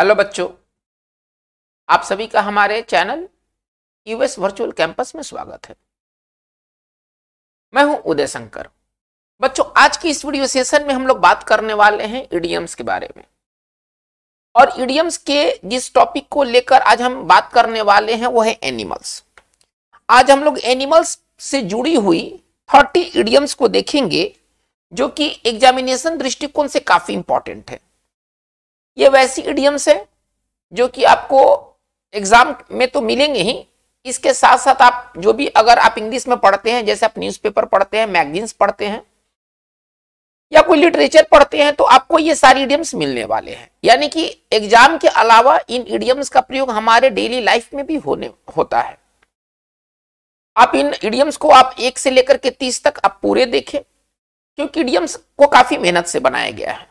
hello बच्चों आप सभी का हमारे चैनल यूएस वर्चुअल कैंपस में स्वागत है मैं हूं उदय शंकर बच्चों आज की इस वीडियो सेशन में हम लोग बात करने वाले हैं इडियम्स के बारे में और इडियम्स के जिस टॉपिक को लेकर आज हम बात करने वाले हैं वो है एनिमल्स आज हम लोग एनिमल्स से जुड़ी हुई थर्टी इडियम्स को देखेंगे जो कि एग्जामिनेशन दृष्टिकोण से काफी इंपॉर्टेंट है ये वैसी इडियम्स है जो कि आपको एग्जाम में तो मिलेंगे ही इसके साथ साथ आप जो भी अगर आप इंग्लिश में पढ़ते हैं जैसे आप न्यूज़पेपर पढ़ते हैं मैगजीन्स पढ़ते हैं या कोई लिटरेचर पढ़ते हैं तो आपको ये सारी इडियम्स मिलने वाले हैं यानी कि एग्जाम के अलावा इन इडियम्स का प्रयोग हमारे डेली लाइफ में भी होने होता है आप इन इडियम्स को आप एक से लेकर के तीस तक आप पूरे देखें क्योंकि इडियम्स को काफी मेहनत से बनाया गया है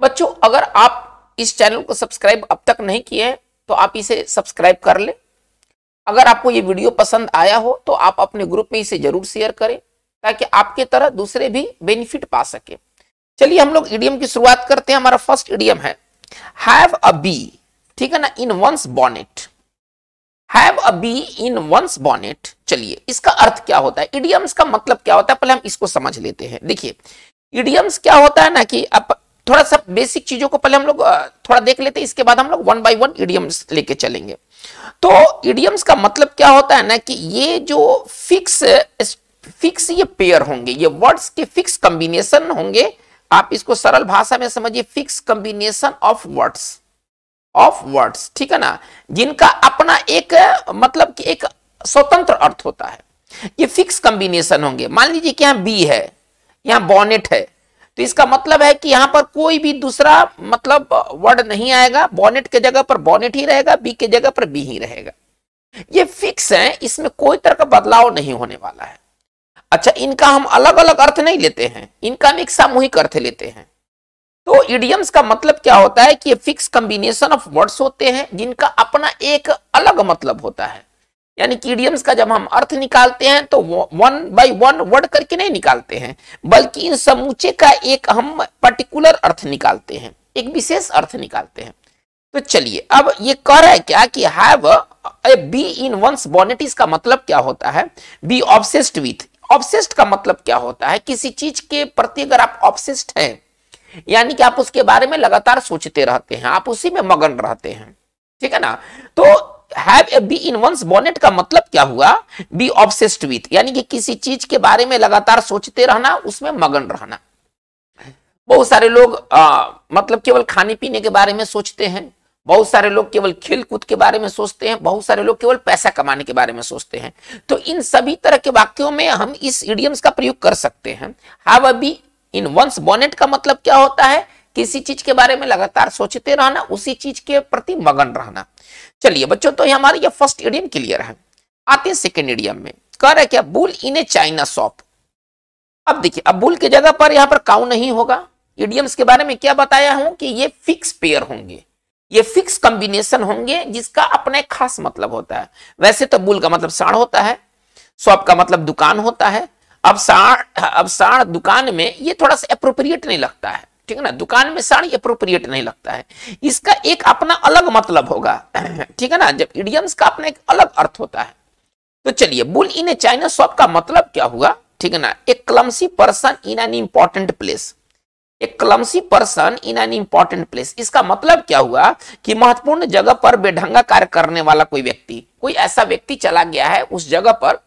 बच्चों अगर आप इस चैनल को सब्सक्राइब अब तक नहीं किए हैं तो आप इसे सब्सक्राइब कर ले अगर आपको ये वीडियो पसंद आया हो तो आप अपने ग्रुप में इसे जरूर शेयर करें ताकि आपके तरह दूसरे भी बेनिफिट पा सके चलिए हम लोग इडियम की शुरुआत करते हैं हमारा फर्स्ट इडियम है हैव अ बी ठीक है ना in one's bonnet have a bee in one's bonnet चलिए इसका अर्थ क्या होता है इडियम्स का मतलब क्या होता है पहले हम इसको समझ लेते हैं देखिए इडियम्स क्या होता है ना कि आप थोड़ा सा बेसिक चीजों को पहले हम लोग थोड़ा देख लेते हैं इसके बाद हम लोग वन बाय वन इडियम्स लेके चलेंगे तो इडियम्स का मतलब क्या होता है ना कि ये जो फिक्स फिक्स ये पेयर होंगे ये वर्ड्स के फिक्स कॉम्बिनेशन होंगे आप इसको सरल भाषा में समझिए fix combination of words of words ठीक है ना जिनका अपना एक मतलब कि एक स्वतंत्र अर्थ होता है ये फिक्स कॉम्बिनेशन होंगे मान लीजिए कि यहां बी है यहां बॉनेट है तो इसका मतलब है कि यहाँ पर कोई भी दूसरा मतलब वर्ड नहीं आएगा बॉनेट के जगह पर बॉनेट ही रहेगा बी के जगह पर बी ही रहेगा ये फिक्स है इसमें कोई तरह का बदलाव नहीं होने वाला है अच्छा इनका हम अलग अलग अर्थ नहीं लेते हैं इनका हम एक सामूहिक अर्थ लेते हैं तो इडियम्स का मतलब क्या होता है कि ये फिक्स कंबिनेशन ऑफ वर्ड्स होते हैं जिनका अपना एक अलग मतलब होता है यानी कि इडियम्स का जब हम अर्थ निकालते हैं तो वन बाय वन वर्ड करके नहीं निकालते हैं बल्कि इन समूचे का एक हम पर्टिकुलर अर्थ निकालते हैं एक विशेष अर्थ निकालते हैं तो चलिए अब ये कह रहा है क्या कि have a bee in one's bonnet इसका मतलब क्या होता है बी ऑब्सेस्ड विथ ऑब्सेस्ड का मतलब क्या होता है किसी चीज के प्रति अगर आप ऑब्सेस्ड हैं यानी कि आप उसके बारे में लगातार सोचते रहते हैं आप उसी में मगन रहते हैं ठीक है ना तो have bee in one's bonnet का मतलब क्या हुआ बी ऑब्सेस्ड विथ यानी कि किसी चीज के बारे में लगातार सोचते रहना उसमें मगन रहना बहुत सारे लोग आ, मतलब केवल खाने पीने के बारे में सोचते हैं बहुत सारे लोग केवल खेल कूद के बारे में सोचते हैं बहुत सारे लोग केवल पैसा कमाने के बारे में सोचते हैं तो इन सभी तरह के वाक्यों में हम इस इडियम्स का प्रयोग कर सकते हैं have a bee in one's bonnet का मतलब क्या होता है किसी चीज के बारे में लगातार सोचते रहना उसी चीज के प्रति मगन रहना चलिए बच्चों तो हमारे ये फर्स्ट इडियम क्लियर है आते हैं सेकेंड इडियम में कह रहे क्या bull in a china shop अब देखिए अब बुल की जगह पर यहाँ पर काउ नहीं होगा इडियम्स के बारे में क्या बताया हूं कि ये फिक्स पेयर होंगे ये फिक्स कॉम्बिनेशन होंगे जिसका अपना एक खास मतलब होता है वैसे तो बुल का मतलब साण होता है शॉप का मतलब दुकान होता है अब साण अब साण दुकान में ये थोड़ा सा अप्रोप्रिएट नहीं लगता है ठीक है ना दुकान में साड़ी अप्रोप्रिएट नहीं लगता है इसका एक अपना अलग मतलब होगा ठीक है ना जब इडियम्स का अपना एक अलग अर्थ होता है तो चलिए bull in a china shop का मतलब क्या हुआ ठीक है ना एक clumsy person in an important place एक clumsy person in an important place इसका मतलब क्या हुआ कि महत्वपूर्ण जगह पर बेढंगा कार्य करने वाला कोई व्यक्ति कोई ऐसा व्यक्ति चला गया है उस जगह पर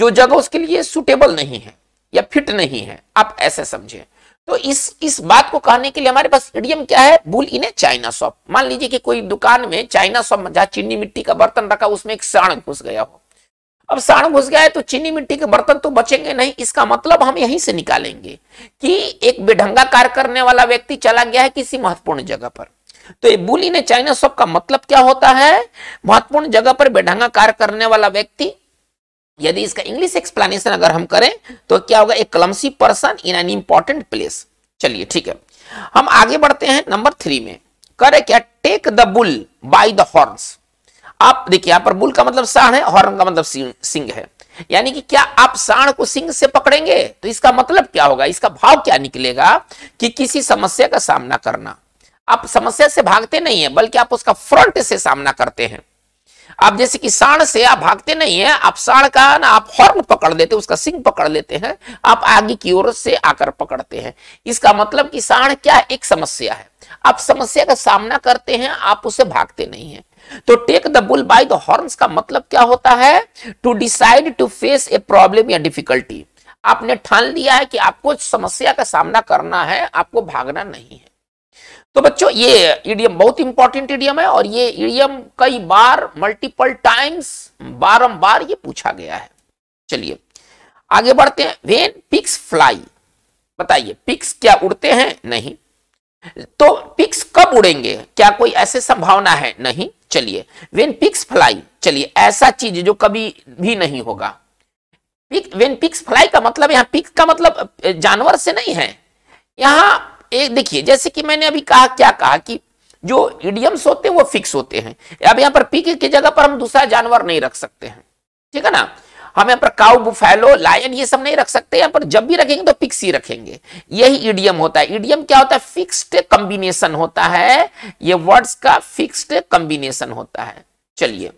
जो जगह उसके लिए सुटेबल नहीं है या फिट नहीं है आप ऐसे समझें तो इस इस बात को कहने के लिए हमारे पास इडियम क्या है bull in a china shop मान लीजिए कि कोई दुकान में चाइना शॉप जहां चीनी मिट्टी का बर्तन रखा उसमें एक साण घुस गया हो अब साण घुस गया है तो चीनी मिट्टी के बर्तन तो बचेंगे नहीं इसका मतलब हम यहीं से निकालेंगे कि एक बेढंगा कार्य करने वाला व्यक्ति चला गया है किसी महत्वपूर्ण जगह पर तो ये bull in a china shop का मतलब क्या होता है महत्वपूर्ण जगह पर बेढंगा कार्य करने वाला व्यक्ति यदि इसका इंग्लिश एक्सप्लेनेशन अगर हम करें तो क्या होगा a clumsy person in an important place चलिए ठीक है हम आगे बढ़ते हैं नंबर थ्री में करे क्या take the bull by the horns आप देखिए यहां पर बुल का मतलब साण है हॉर्न का मतलब सिंह है यानी कि क्या आप साण को सिंह से पकड़ेंगे तो इसका मतलब क्या होगा इसका भाव क्या निकलेगा कि किसी समस्या का सामना करना आप समस्या से भागते नहीं है बल्कि आप उसका फ्रंट से सामना करते हैं आप जैसे कि साण से आप भागते नहीं है आप साण का ना आप हॉर्न पकड़ लेते हैं उसका सिंह पकड़ लेते हैं आप आगे की ओर से आकर पकड़ते हैं इसका मतलब कि साण क्या एक समस्या है आप समस्या का सामना करते हैं आप उसे भागते नहीं है तो take the bull by the horns का मतलब क्या होता है to decide to face a problem या डिफिकल्टी आपने ठान लिया है कि आपको समस्या का सामना करना है आपको भागना नहीं है तो बच्चों ये ईडीएम बहुत इंपॉर्टेंट ईडीएम है और ये ईडीएम कई बार मल्टीपल टाइम्स बारंबार ये पूछा गया है चलिए आगे बढ़ते हैं वेन पिक्स फ्लाई बताइए पिक्स क्या उड़ते हैं नहीं तो पिक्स कब उड़ेंगे क्या कोई ऐसे संभावना है नहीं चलिए वेन पिक्स फ्लाई चलिए ऐसा चीज जो कभी भी नहीं होगा पिक वेन पिक्स फ्लाई का मतलब यहां पिक्स का मतलब जानवर से नहीं है यहां एक देखिए जैसे कि मैंने अभी कहा क्या कहा कि जो इडियम्स होते हैं वो फिक्स होते हैं अब यहाँ पर पिक की जगह पर हम दूसरा जानवर नहीं रख सकते हैं ठीक है ना हम यहाँ पर काउ बुफेलो लायन ये सब नहीं रख सकते यहाँ पर जब भी रखेंगे तो पिक्स ही रखेंगे यही इडियम होता है इडियम क्या होता है फिक्स्ड कॉम्बिनेशन होता है ये वर्ड्स का फिक्स्ड कॉम्बिनेशन होता है चलिए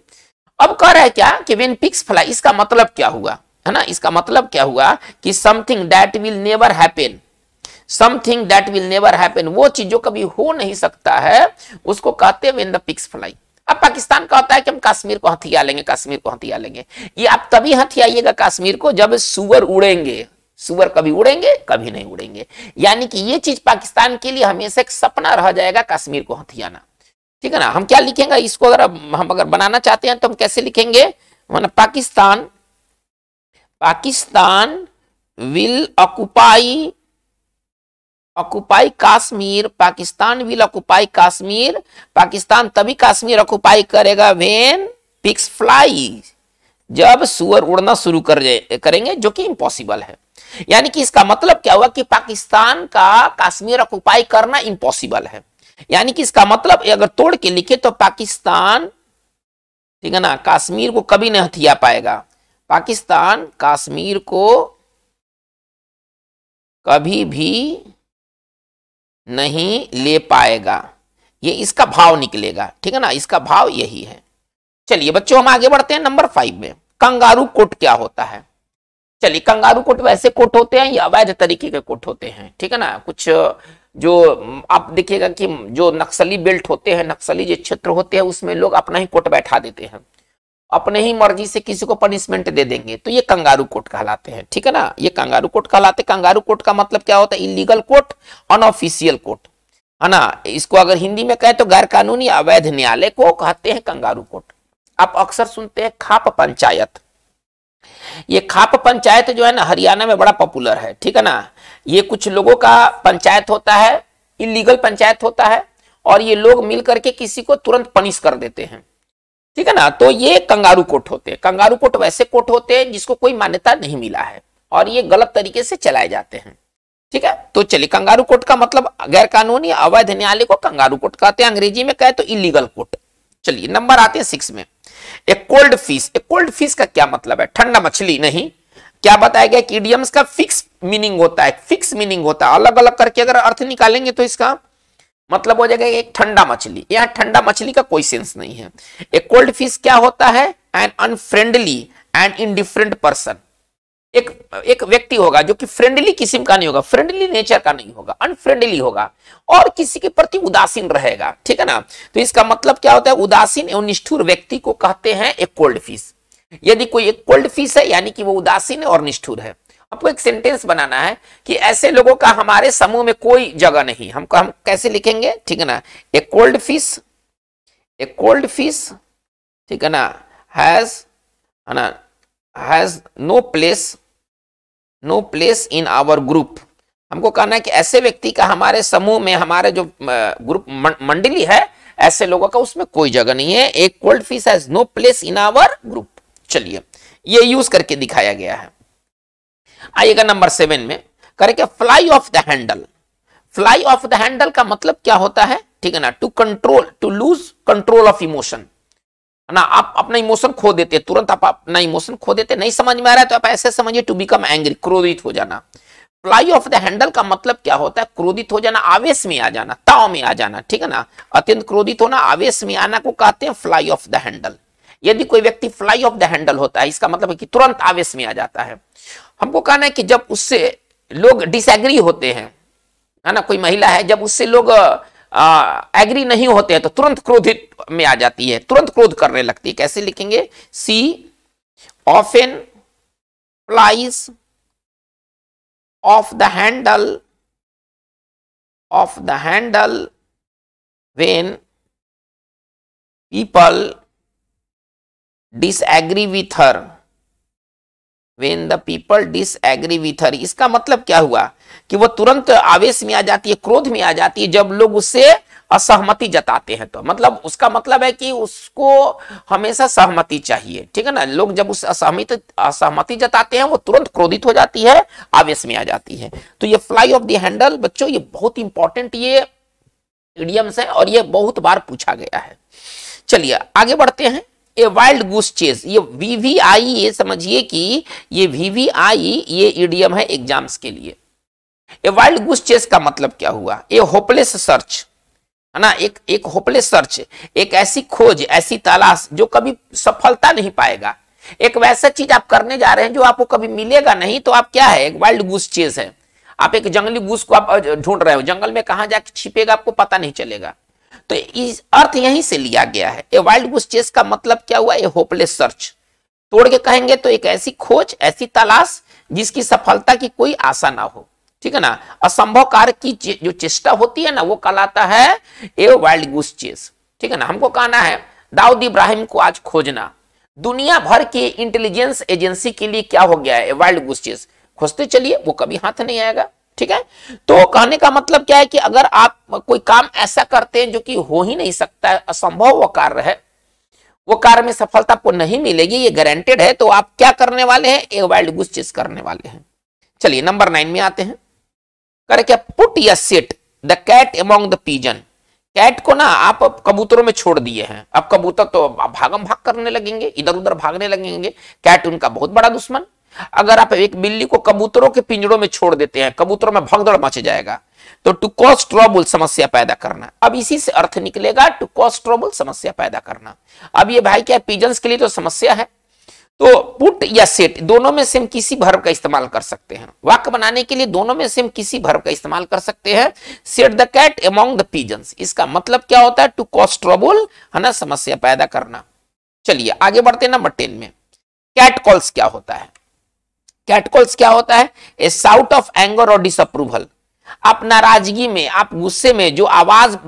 अब कह रहा है क्या कि वेन पिक्स फ्लाई इसका मतलब क्या हुआ है ना इसका मतलब क्या हुआ कि something that will never happen something that will never happen वो चीज जो कभी हो नहीं सकता है उसको कहते हैं वेन द पिक्स फ्लाई अब पाकिस्तान कहता है कि हम कश्मीर को हथिया लेंगे कश्मीर को हथिया लेंगे ये आप तभी हथियाइएगा कश्मीर को जब सुअर उड़ेंगे सुअर कभी उड़ेंगे कभी नहीं उड़ेंगे यानी कि ये चीज पाकिस्तान के लिए हमेशा एक सपना रह जाएगा कश्मीर को हथियाना ठीक है ना हम क्या लिखेंगे इसको अगर हम अगर बनाना चाहते हैं तो हम कैसे लिखेंगे मतलब Pakistan Pakistan will occupy occupy Kashmir Pakistan will occupy Kashmir Pakistan तभी काश्मीर ऑक्युपाई करेगा वेन पिक्स फ्लाई जब सुअर उड़ना शुरू कर करेंगे जो कि इम्पॉसिबल है यानी कि इसका मतलब क्या हुआ कि पाकिस्तान का काश्मीर ऑक्युपाई करना इम्पॉसिबल है यानी कि इसका मतलब अगर तोड़ के लिखे तो पाकिस्तान ठीक है ना काश्मीर को कभी नहीं हथिया पाएगा पाकिस्तान काश्मीर को कभी भी नहीं ले पाएगा ये इसका भाव निकलेगा ठीक है ना इसका भाव यही है चलिए बच्चों हम आगे बढ़ते हैं नंबर फाइव में कंगारू कोट क्या होता है चलिए कंगारू कोट वैसे कोट होते हैं या अवैध तरीके के कोट होते हैं ठीक है ना कुछ जो आप देखिएगा कि जो नक्सली बेल्ट होते हैं नक्सली जो क्षेत्र होते हैं उसमें लोग अपना ही कोट बैठा देते हैं अपने ही मर्जी से किसी को पनिशमेंट दे देंगे तो ये कंगारू कोर्ट कहलाते हैं ठीक है ना ये कंगारू कोर्ट कहलाते कंगारू कोर्ट का मतलब क्या होता है इलीगल कोर्ट अनऑफिशियल कोर्ट है ना इसको अगर हिंदी में कहें तो गैर कानूनी अवैध न्यायालय को कहते हैं कंगारू कोर्ट आप अक्सर सुनते हैं खाप पंचायत ये खाप पंचायत जो है ना हरियाणा में बड़ा पॉपुलर है ठीक है ना ये कुछ लोगों का पंचायत होता है इलीगल पंचायत होता है और ये लोग मिल करके किसी को तुरंत पनिश कर देते हैं ठीक है ना तो ये कंगारू कोट होते हैं कंगारू कोट वैसे कोट होते हैं जिसको कोई मान्यता नहीं मिला है और ये गलत तरीके से चलाए जाते हैं ठीक है तो चलिए कंगारू कोट का मतलब गैर कानूनी अवैध न्यायालय को कंगारू कोट कहते हैं अंग्रेजी में कहे तो इलीगल कोट चलिए नंबर आते हैं सिक्स में एक कोल्ड फिश एक कोल्ड फिश का क्या मतलब है ठंडा मछली नहीं क्या बताया गया कि इडियम्स का फिक्स मीनिंग होता है फिक्स मीनिंग होता है अलग अलग करके अगर अर्थ निकालेंगे तो इसका मतलब हो जाएगा एक ठंडा मछली यहाँ ठंडा मछली का कोई सेंस नहीं है एक कोल्ड फिश क्या होता है an unfriendly and indifferent person एक एक व्यक्ति होगा जो कि फ्रेंडली किस्म का नहीं होगा फ्रेंडली नेचर का नहीं होगा अनफ्रेंडली होगा और किसी के प्रति उदासीन रहेगा ठीक है ना तो इसका मतलब क्या होता है उदासीन एवं निष्ठुर व्यक्ति को कहते हैं एक कोल्ड फिश यदि कोई एक कोल्ड फिश है यानी कि वो उदासीन है और निष्ठुर है आपको एक सेंटेंस बनाना है कि ऐसे लोगों का हमारे समूह में कोई जगह नहीं हमको हम कैसे लिखेंगे ठीक है ना a cold fish a cold fish ठीक है ना हैज है ना has no place no place in our group हमको कहना है कि ऐसे व्यक्ति का हमारे समूह में हमारे जो ग्रुप मंडली है ऐसे लोगों का उसमें कोई जगह नहीं है एक cold fish has no place in our group चलिए ये यूज करके दिखाया गया है आइएगा नंबर सेवन में करेंगे fly off the handle fly off the handle का मतलब क्या होता है ठीक है ना to control to lose control of emotion ना आप अपना इमोशन खो देते हैं तुरंत आप अपना इमोशन खो देते नहीं समझ में आ रहा है तो आप ऐसे समझिए टू बिकम एंग्री क्रोधित हो जाना फ्लाई ऑफ द हैंडल का मतलब क्या होता है क्रोधित हो जाना आवेश में आ जाना ताव में आ जाना ठीक है ना अत्यंत क्रोधित होना आवेश में आना को कहते हैं फ्लाई ऑफ द हैंडल यदि कोई व्यक्ति फ्लाई ऑफ द हैंडल होता है इसका मतलब है कि तुरंत आवेश में आ जाता है हमको कहना है कि जब उससे लोग डिसएग्री होते हैं है ना कोई महिला है जब उससे लोग एग्री नहीं होते हैं तो तुरंत क्रोधित में आ जाती है तुरंत क्रोध करने लगती है कैसे लिखेंगे she often flies off the handle off the handle when people disagree with her when the people disagree with her इसका मतलब क्या हुआ कि वो तुरंत आवेश में आ जाती है क्रोध में आ जाती है जब लोग उससे असहमति जताते हैं तो मतलब उसका मतलब है कि उसको हमेशा सहमति चाहिए ठीक है ना लोग जब उस असहमति असहमति जताते हैं वो तुरंत क्रोधित हो जाती है आवेश में आ जाती है तो ये फ्लाई ऑफ देंडल हैंडल बच्चों ये बहुत इंपॉर्टेंट ये इडियम्स है और ये बहुत बार पूछा गया है चलिए आगे बढ़ते हैं ए वाइल्ड गुस चेस ये वीवीआई e, ये समझिए कि ये वीवीआई e, ये ईडीएम है एग्जाम्स के लिए ए वाइल्ड गुस चेस का मतलब क्या हुआ ए होपलेस सर्च है ना एक एक होपलेस सर्च एक ऐसी खोज ऐसी तलाश जो कभी सफलता नहीं पाएगा एक वैसा चीज आप करने जा रहे हैं जो आपको कभी मिलेगा नहीं तो आप क्या है एक वाइल्ड गुस चेस है आप एक जंगली घूस को आप ढूंढ रहे हो जंगल में कहा जाके छिपेगा आपको पता नहीं चलेगा तो इस अर्थ यहीं से लिया गया है ए वाइल्ड गुस्ट चेस का मतलब क्या हुआ ए होपलेस सर्च तोड़ के कहेंगे तो एक ऐसी खोज ऐसी तलाश जिसकी सफलता की कोई आशा ना हो ठीक है ना असंभव कार्य की जो चेष्टा होती है ना वो कहलाता है ए वाइल्ड गुस्ट चेस ठीक है ना हमको कहना है दाऊद इब्राहिम को आज खोजना दुनिया भर की इंटेलिजेंस एजेंसी के लिए क्या हो गया है वाइल्ड गुस्ट चेस खोजते चलिए वो कभी हाथ नहीं आएगा ठीक है तो कहने का मतलब क्या है कि अगर आप कोई काम ऐसा करते हैं जो कि हो ही नहीं सकता है असंभव वो कार्य है वो कार्य में सफलता आपको नहीं मिलेगी ये गारंटेड है तो आप क्या करने वाले हैं एक वाइल्ड गुस्स चीज करने वाले हैं चलिए नंबर नाइन में आते हैं करे क्या पुट या sit the cat among the pigeon cat को ना आप कबूतरों में छोड़ दिए हैं अब कबूतर तो भागम भाग करने लगेंगे इधर उधर भागने लगेंगे कैट उनका बहुत बड़ा दुश्मन अगर आप एक बिल्ली को कबूतरों के पिंजड़ों में छोड़ देते हैं कबूतरों में भगदड़ मच जाएगा तो टू कॉज ट्रबल समस्या पैदा करना अब इसी से अर्थ निकलेगा टू कॉज ट्रबल समस्या पैदा करना अब ये भाई क्या पिजन्स के लिए तो समस्या है तो पुट या सेट दोनों में से हम किसी भर्व का इस्तेमाल कर सकते हैं वाक्य बनाने के लिए दोनों में से हम किसी भर्व का इस्तेमाल कर सकते हैं set the cat among the pigeons इसका मतलब क्या होता है टू कॉज ट्रबल है ना समस्या पैदा करना चलिए आगे बढ़ते हैं नंबर टेन में कैट कॉल्स क्या होता है कैटकोल्स क्या होता है ए साउट ऑफ एंगर और डिसअप्रूवल आप नाराजगी में आप गुस्से में जो आवाज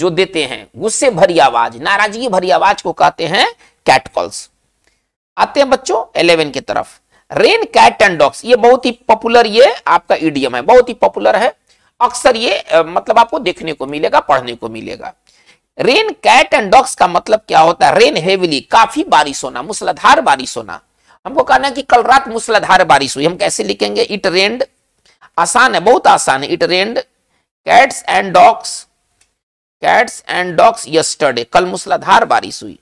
जो देते हैं गुस्से भरी आवाज नाराजगी भरी आवाज को कहते हैं कैटकॉल्स आते हैं बच्चों इलेवन की तरफ रेन कैट एंड डॉग्स ये बहुत ही पॉपुलर ये आपका ईडियम है बहुत ही पॉपुलर है अक्सर ये मतलब आपको देखने को मिलेगा पढ़ने को मिलेगा रेन कैट एंड डॉग्स का मतलब क्या होता है रेन हेविली काफी बारिश होना मूसलाधार बारिश होना हमको कहना है कि कल रात मूसलाधार बारिश हुई हम कैसे लिखेंगे इट रेंड आसान है बहुत आसान है it rained cats and dogs cats and dogs yesterday कल मूसलाधार बारिश हुई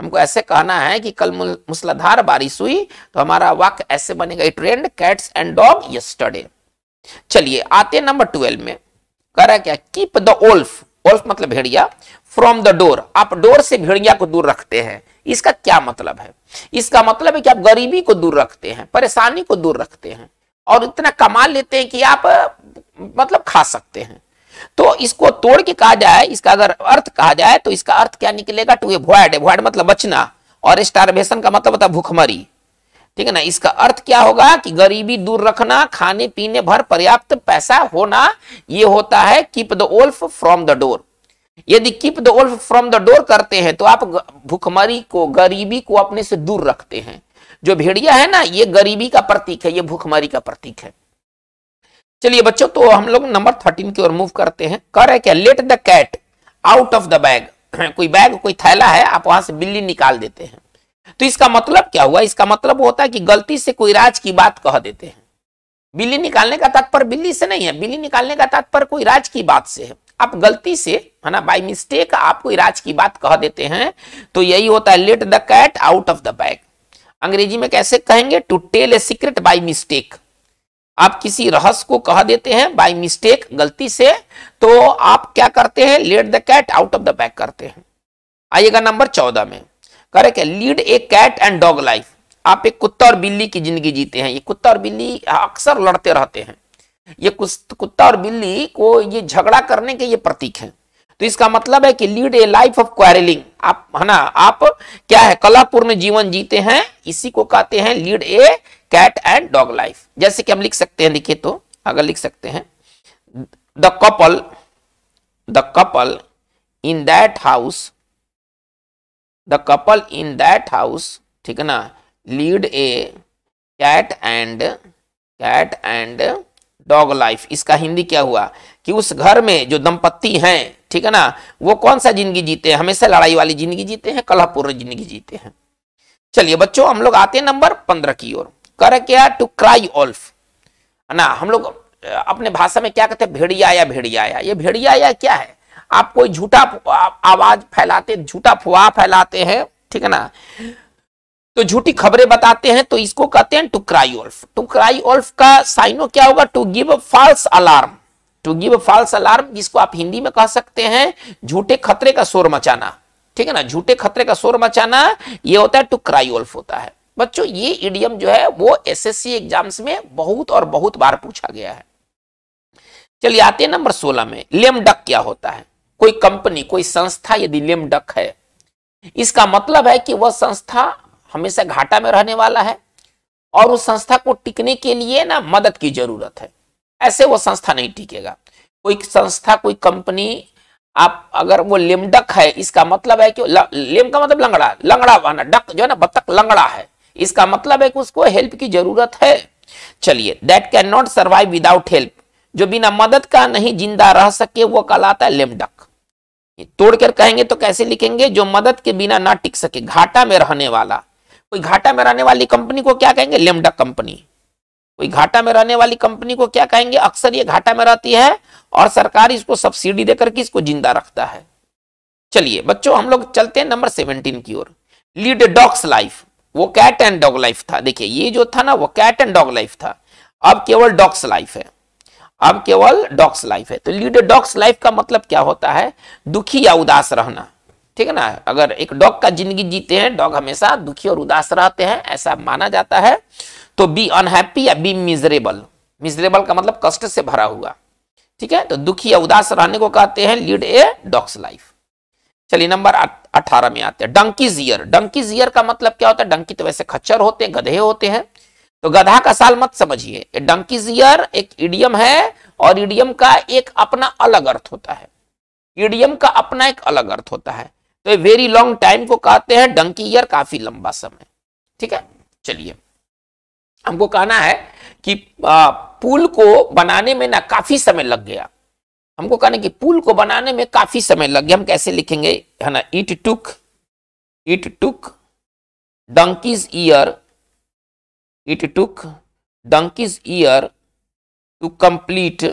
हमको ऐसे कहना है कि कल मूसलाधार बारिश हुई तो हमारा वाक्य ऐसे बनेगा it rained cats and dog yesterday चलिए आते नंबर ट्वेल्व में कह रहा क्या कीप द ओल्फ ओल्फ मतलब भेड़िया फ्रॉम द डोर आप डोर से भेड़िया को दूर रखते हैं इसका क्या मतलब है इसका मतलब है कि आप गरीबी को दूर रखते हैं परेशानी को दूर रखते हैं और इतना कमा लेते हैं कि आप मतलब खा सकते हैं तो इसको तोड़ के कहा जाए इसका अगर अर्थ कहा जाए तो इसका अर्थ क्या निकलेगा टू एवॉइड एड मतलब बचना और स्टारवेशन का मतलब होता है भूखमरी ठीक है ना इसका अर्थ क्या होगा कि गरीबी दूर रखना खाने पीने भर पर्याप्त पैसा होना ये होता है keep the wolf from the door यदि keep the wolf from the door करते हैं तो आप भूखमरी को गरीबी को अपने से दूर रखते हैं जो भेड़िया है ना ये गरीबी का प्रतीक है ये भूखमरी का प्रतीक है चलिए बच्चों तो हम लोग नंबर थर्टीन की ओर मूव करते हैं कर रहे क्या let the cat out of the bag कोई बैग कोई थैला है आप वहां से बिल्ली निकाल देते हैं तो इसका मतलब क्या हुआ इसका मतलब होता है कि गलती से कोई राज की बात कह देते हैं बिल्ली निकालने का तात्पर्य बिल्ली से नहीं है बिल्ली निकालने का तात्पर्य कोई राज की बात से है आप गलती से है ना बाई मिस्टेक आपको इराज की बात कह देते हैं तो यही होता है let the cat out of the bag अंग्रेजी में कैसे कहेंगे to tell a secret by mistake आप किसी रहस्य को कह देते हैं बाय मिस्टेक गलती से तो आप क्या करते हैं let the cat out of the bag करते हैं आइएगा नंबर चौदह में करेक्ट क्या lead a cat and dog life आप एक कुत्ता और बिल्ली की जिंदगी जीते हैं ये कुत्ता और बिल्ली अक्सर लड़ते रहते हैं ये कुत्ता और बिल्ली को ये झगड़ा करने के ये प्रतीक है तो इसका मतलब है कि lead a life of quarrelling आप है ना आप क्या है कलापूर्ण जीवन जीते हैं इसी को कहते हैं lead a cat and dog life जैसे कि हम लिख सकते हैं लिखे तो अगर लिख सकते हैं the couple the couple in that house the couple in that house ठीक है ना lead a cat and cat and dog life इसका हिंदी क्या हुआ कि उस घर में जो दंपत्ति हैं ठीक है ना वो कौन सा जिंदगी जीते हैं हमेशा लड़ाई वाली जिंदगी जीते हैं कलहपूर्ण जिंदगी जीते हैं चलिए बच्चों हम लोग आते हैं नंबर पंद्रह की ओर कर क्या टू क्राई ऑल्फ है ना हम लोग अपने भाषा में क्या कहते हैं भेड़िया या भेड़िया या ये भेड़िया या क्या है आप कोई झूठा आवाज फैलाते झूठा फुआ फैलाते हैं ठीक है ना तो झूठी खबरें बताते हैं तो इसको कहते हैं to cry wolf to cry wolf का साइनो क्या होगा to give a false alarm to give a false alarm जिसको आप हिंदी में कह सकते हैं झूठे खतरे का शोर मचाना ठीक है ना झूठे खतरे का शोर मचाना ये होता है टू क्राई ऑल्फ होता है बच्चों ये इडियम जो है वो एसएससी एग्जाम्स में बहुत और बहुत बार पूछा गया है चलिए आते हैं नंबर सोलह में लेम डक क्या होता है कोई कंपनी कोई संस्था यदि लेम डक है इसका मतलब है कि वह संस्था हमेशा घाटा में रहने वाला है और उस संस्था को टिकने के लिए ना मदद की जरूरत है ऐसे वो संस्था नहीं टिकेगा कोई संस्था कोई कंपनी आप अगर वो लिमडक है इसका मतलब है कि लिम का मतलब लंगड़ा लंगड़ा वाना डक जो है ना बत्तख लंगड़ा है इसका मतलब है कि उसको हेल्प की जरूरत है चलिए that can not survive without help जो बिना मदद का नहीं जिंदा रह सके वो कहलाता है लेमडक तोड़कर कहेंगे तो कैसे लिखेंगे जो मदद के बिना ना टिक सके घाटा में रहने वाला कोई घाटा में रहने वाली कंपनी को क्या कहेंगे लेमडा कंपनी कोई घाटा में रहने वाली कंपनी को क्या कहेंगे अक्सर ये घाटा में रहती है और सरकार इसको सब्सिडी देकर के इसको जिंदा रखता है चलिए बच्चों हम लोग चलते हैं नंबर सेवनटीन की ओर लीड डॉग्स लाइफ वो कैट एंड डॉग लाइफ था देखिए ये जो था ना वो कैट एंड डॉग लाइफ था अब केवल डॉग्स लाइफ है अब केवल डॉग्स लाइफ है तो लीड डॉग्स लाइफ का मतलब क्या होता है दुखी या उदास रहना ठीक है ना अगर एक डॉग का जिंदगी जीते हैं डॉग हमेशा दुखी और उदास रहते हैं ऐसा माना जाता है तो बी अनहैप्पी या बी मिजरेबल मिजरेबल का मतलब कष्ट से भरा हुआ ठीक है तो दुखी या उदास रहने को कहते हैं लीड ए डॉग्स लाइफ चलिए नंबर अठारह में आते हैं डंकी जियर डंकी जियर का मतलब क्या होता है डंकी तो वैसे खच्चर होते हैं गधे होते हैं तो गधा का साल मत समझिए डंकी जियर एक इडियम है और इडियम का एक अपना अलग अर्थ होता है इडियम का अपना एक अलग अर्थ होता है तो वेरी लॉन्ग टाइम को कहते हैं डंकी ईयर काफी लंबा समय ठीक है चलिए हमको कहना है कि पुल को बनाने में ना काफी समय लग गया हमको कहना कि पुल को बनाने में काफी समय लग गया हम कैसे लिखेंगे है ना it took it took donkey's years it took donkey's years to complete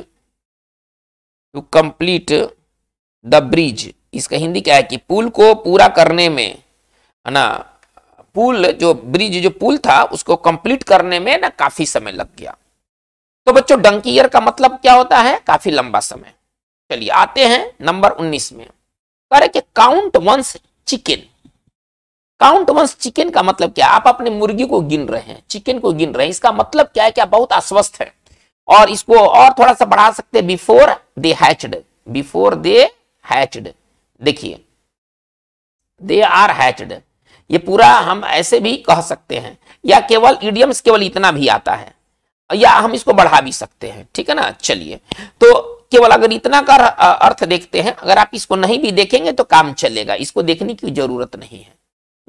to complete the bridge इसका हिंदी क्या है कि पुल को पूरा करने में है ना पुल जो ब्रिज जो पुल था उसको कंप्लीट करने में ना काफी समय लग गया तो बच्चों डंकीयर का मतलब क्या होता है काफी लंबा समय चलिए आते हैं नंबर 19 में कह रहे कि count one's chicken count one's chicken का मतलब क्या आप अपने मुर्गी को गिन रहे हैं चिकन को गिन रहे हैं इसका मतलब क्या है क्या बहुत अस्वस्थ है और इसको और थोड़ा सा बढ़ा सकते हैं before they hatched before they hatched देखिए दे आर हैचड ये पूरा हम ऐसे भी कह सकते हैं या केवल इडियम्स केवल इतना भी आता है या हम इसको बढ़ा भी सकते हैं ठीक है ना चलिए तो केवल अगर इतना का अर्थ देखते हैं अगर आप इसको नहीं भी देखेंगे तो काम चलेगा इसको देखने की जरूरत नहीं है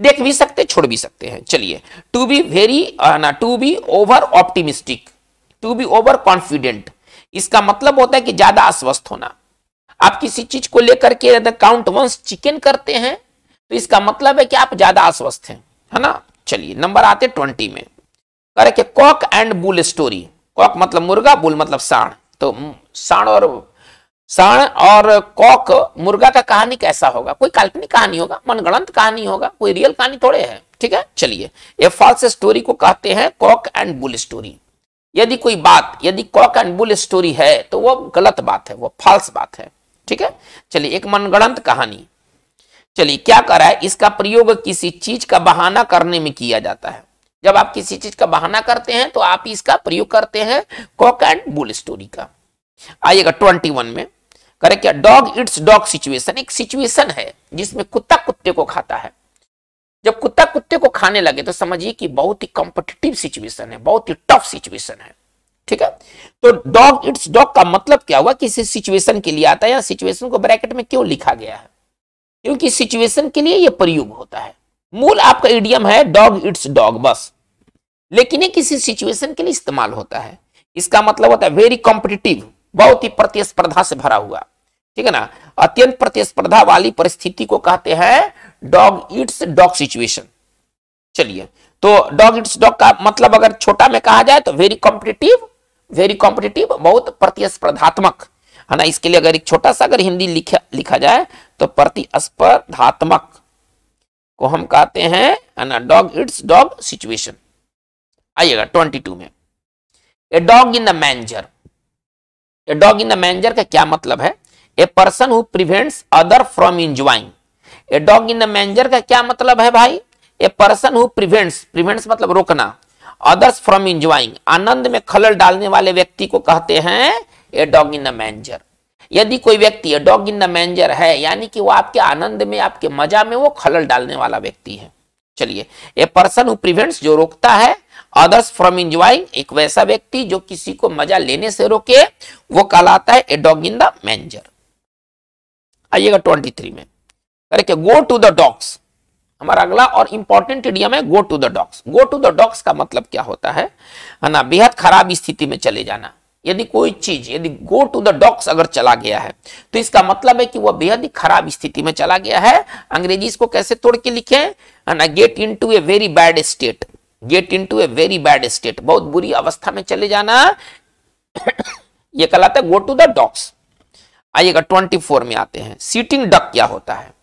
देख भी सकते छोड़ भी सकते हैं चलिए टू बी वेरी ना to be over optimistic to be over confident इसका मतलब होता है कि ज्यादा आश्वस्त होना आप किसी चीज को लेकर के काउंट वंस चिकन करते हैं तो इसका मतलब है कि आप ज्यादा अस्वस्थ हैं है ना चलिए नंबर आते ट्वेंटी में करे के cock and bull story cock मतलब मुर्गा बुल मतलब साण तो हम्म, साण और साण और कॉक मुर्गा का कहानी कैसा होगा कोई काल्पनिक कहानी होगा मनगणंत कहानी होगा कोई रियल कहानी थोड़े है ठीक है चलिए ये फॉल्स स्टोरी को कहते हैं कॉक एंड बुल स्टोरी यदि कोई बात यदि कॉक एंड बुल स्टोरी है तो वो गलत बात है वो फॉल्स बात है ठीक है चलिए एक मनगणंत कहानी चलिए क्या कर रहा है इसका प्रयोग किसी चीज का बहाना करने में किया जाता है जब आप किसी चीज का बहाना करते हैं तो आप इसका प्रयोग करते हैं कॉक एंड बुल स्टोरी का आइएगा ट्वेंटी वन में करें क्या डॉग इट्स डॉग सिचुएशन एक सिचुएशन है जिसमें कुत्ता कुत्ते को खाता है जब कुत्ता कुत्ते को खाने लगे तो समझिए कि बहुत ही कॉम्पिटिटिव सिचुएशन है बहुत ही टफ सिचुएशन है ठीक है तो डॉग इट्स डॉग का मतलब क्या हुआ किसी सिचुएशन के लिए आता है या सिचुएशन को ब्रैकेट में क्यों लिखा गया है क्योंकि सिचुएशन के लिए यह प्रयोग होता है मूल आपका इडियम है डॉग इट्स डॉग बस लेकिन ये किसी सिचुएशन के लिए इस्तेमाल होता है इसका मतलब होता है वेरी कॉम्पिटिटिव बहुत ही प्रतिस्पर्धा से भरा हुआ ठीक है ना अत्यंत प्रतिस्पर्धा वाली परिस्थिति को कहते हैं डॉग इट्स डॉग सिचुएशन चलिए तो डॉग इट्स डॉग का मतलब अगर छोटा में कहा जाए तो वेरी कॉम्पिटिटिव वेरी कॉम्पिटेटिव बहुत प्रतिस्पर्धात्मक है ना इसके लिए अगर एक छोटा सा अगर हिंदी लिखा लिखा जाए तो प्रतिस्पर्धात्मक को हम कहते हैं है ना डॉग इट्स डॉग सिचुएशन आइएगा ट्वेंटी टू में a dog in the manager a dog in the manager का क्या मतलब है a person who prevents other from enjoying a dog in the manager का क्या मतलब है भाई a person who prevents prevents मतलब रोकना अदर्स फ्रॉम इंजॉइंग आनंद में खलल डालने वाले व्यक्ति को कहते हैं a dog in the manager यदि कोई व्यक्ति a dog in the manager है यानी कि वो आपके आनंद में आपके मजा में वो खलल डालने वाला व्यक्ति है चलिए ए पर्सन हु प्रिवेंट्स जो रोकता है अदर्स फ्रॉम इंजॉइंग एक वैसा व्यक्ति जो किसी को मजा लेने से रोके वो कहलाता है a dog in the manager आइएगा ट्वेंटी थ्री में अरे गो टू द डॉग्स हमारा अगला और इंपॉर्टेंट इडियम है go to the dogs go to the dogs का मतलब क्या होता है ना बेहद खराब स्थिति में चले जाना यदि कोई चीज यदि गो टू द डॉक्स अगर चला गया है तो इसका मतलब है कि वह बेहद ही खराब स्थिति में चला गया है अंग्रेजी इसको कैसे तोड़ के लिखे ना get in to a very bad state get in to a very bad state बहुत बुरी अवस्था में चले जाना यह कहलाता है गो टू द डॉक्स आइएगा ट्वेंटी फोर में आते हैं सीटिंग डक क्या होता है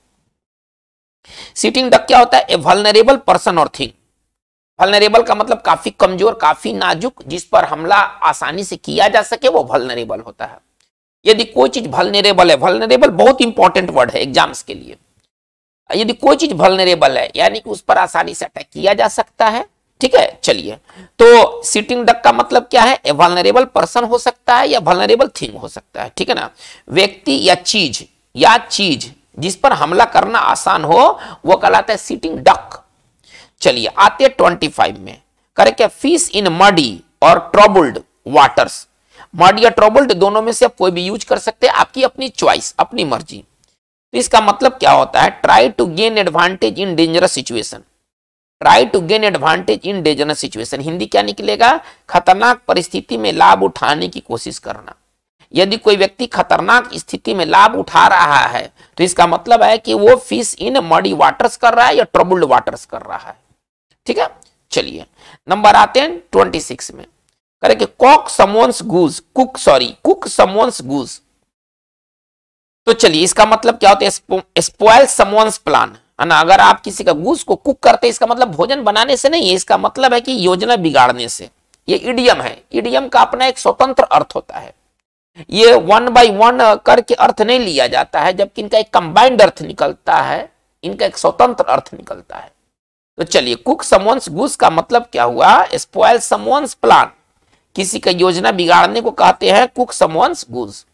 सीटिंग डक क्या होता है ए वलनरेबल पर्सन और थिंग वल्नरेबल का मतलब काफी कमजोर काफी नाजुक जिस पर हमला आसानी से किया जा सके वो वल्नरेबल होता है यदि कोई चीज वल्नरेबल है वल्नरेबल बहुत इंपॉर्टेंट वर्ड है एग्जाम्स के लिए यदि कोई चीज वल्नरेबल है यानी कि उस पर आसानी से अटैक किया जा सकता है ठीक है चलिए तो सिटिंग डक का मतलब क्या है वल्नरेबल पर्सन हो सकता है या वल्नरेबल थिंग हो सकता है ठीक है ना व्यक्ति या चीज या चीज जिस पर हमला करना आसान हो वो कहलाता है सीटिंग डक चलिए आते ट्वेंटी फाइव में करे क्या फिश इन मडी और ट्रबुल्ड वाटर्स मड या ट्रबुल्ड दोनों में से आप कोई भी यूज कर सकते हैं आपकी अपनी चॉइस अपनी मर्जी तो इसका मतलब क्या होता है try to gain advantage in dangerous situation try to gain advantage in dangerous situation Hindi क्या निकलेगा खतरनाक परिस्थिति में लाभ उठाने की कोशिश करना यदि कोई व्यक्ति खतरनाक स्थिति में लाभ उठा रहा है तो इसका मतलब है कि वो फिश इन मडी वाटर्स कर रहा है या ट्रबुल्ड वाटर्स कर रहा है ठीक है चलिए नंबर आते हैं ट्वेंटी सिक्स में करे कि cock someone's goose cook sorry cook someone's goose तो चलिए इसका मतलब क्या होता है स्पॉयल समोन्स प्लान है ना अगर आप किसी का गूज को कुक करते इसका मतलब भोजन बनाने से नहीं है इसका मतलब है कि योजना बिगाड़ने से ये इडियम है इडियम का अपना एक स्वतंत्र अर्थ होता है ये वन बाय वन करके अर्थ नहीं लिया जाता है जबकि इनका एक कंबाइंड अर्थ निकलता है इनका एक स्वतंत्र अर्थ निकलता है तो चलिए कुक समवंस गुस का मतलब क्या हुआ स्पॉयल समवंस प्लान किसी का योजना बिगाड़ने को कहते हैं कुक समवंस गुस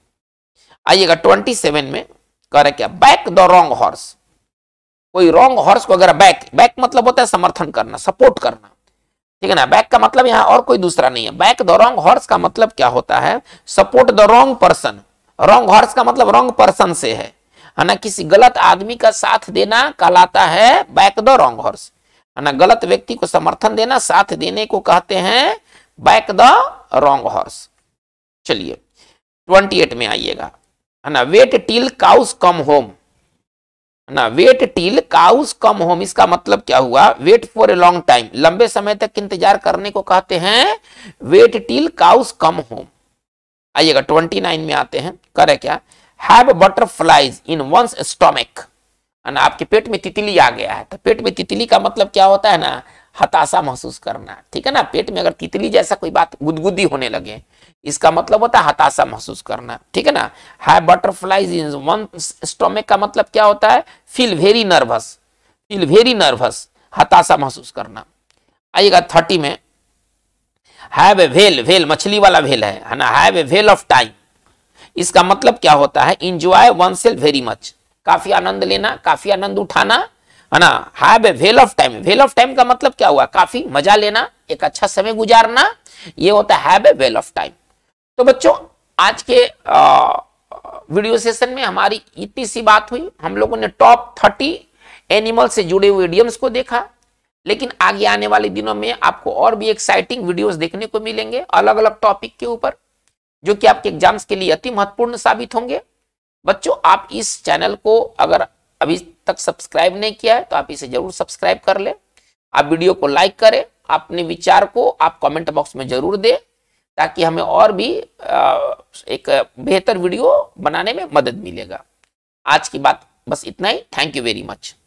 आइएगा ट्वेंटी सेवन में कह रहे क्या बैक द रॉन्ग हॉर्स कोई रॉन्ग हॉर्स को अगर बैक बैक मतलब होता है समर्थन करना सपोर्ट करना ठीक है ना बैक का मतलब यहाँ और कोई दूसरा नहीं है बैक द रोंग हॉर्स का मतलब क्या होता है support the wrong person wrong horse का मतलब रोंग पर्सन से है है ना किसी गलत आदमी का साथ देना कहलाता है बैक द रोंग हॉर्स है ना गलत व्यक्ति को समर्थन देना साथ देने को कहते हैं बैक द रोंग हॉर्स चलिए ट्वेंटी एट में आइएगा है ना wait till cows come home ना wait till cows come home इसका मतलब क्या हुआ wait for a long time लंबे समय तक इंतजार करने को कहते हैं wait till cows come home आइएगा ट्वेंटी नाइन में आते हैं करे क्या have butterflies in one's stomach आपके पेट में तितली आ गया है तो पेट में तितली का मतलब क्या होता है ना हताशा महसूस करना ठीक है ना पेट में अगर तितली जैसा कोई बात गुदगुदी होने लगे इसका मतलब होता है हताशा महसूस करना ठीक है ना have butterflies in one stomach का मतलब क्या होता है feel very nervous feel very nervous हताशा महसूस करना आइएगा थर्टी में हैव ए वेल वेल मछली वाला वेल है है ना have a whale of time इसका मतलब क्या होता है enjoy oneself very much काफी आनंद लेना काफी आनंद उठाना है ना have a whale of time whale of time का मतलब क्या हुआ काफी मजा लेना एक अच्छा समय गुजारना ये होता है have a whale of time तो बच्चों आज के आ, वीडियो सेशन में हमारी इतनी सी बात हुई हम लोगों ने टॉप थर्टी एनिमल से जुड़े हुए इडियम्स को देखा लेकिन आगे आने वाले दिनों में आपको और भी एक्साइटिंग वीडियोस देखने को मिलेंगे अलग अलग टॉपिक के ऊपर जो कि आपके एग्जाम्स के लिए अति महत्वपूर्ण साबित होंगे बच्चों आप इस चैनल को अगर अभी तक सब्सक्राइब नहीं किया है तो आप इसे जरूर सब्सक्राइब कर लें आप वीडियो को लाइक करें अपने विचार को आप कमेंट बॉक्स में जरूर दें ताकि हमें और भी एक बेहतर वीडियो बनाने में मदद मिलेगा आज की बात बस इतना ही थैंक यू वेरी मच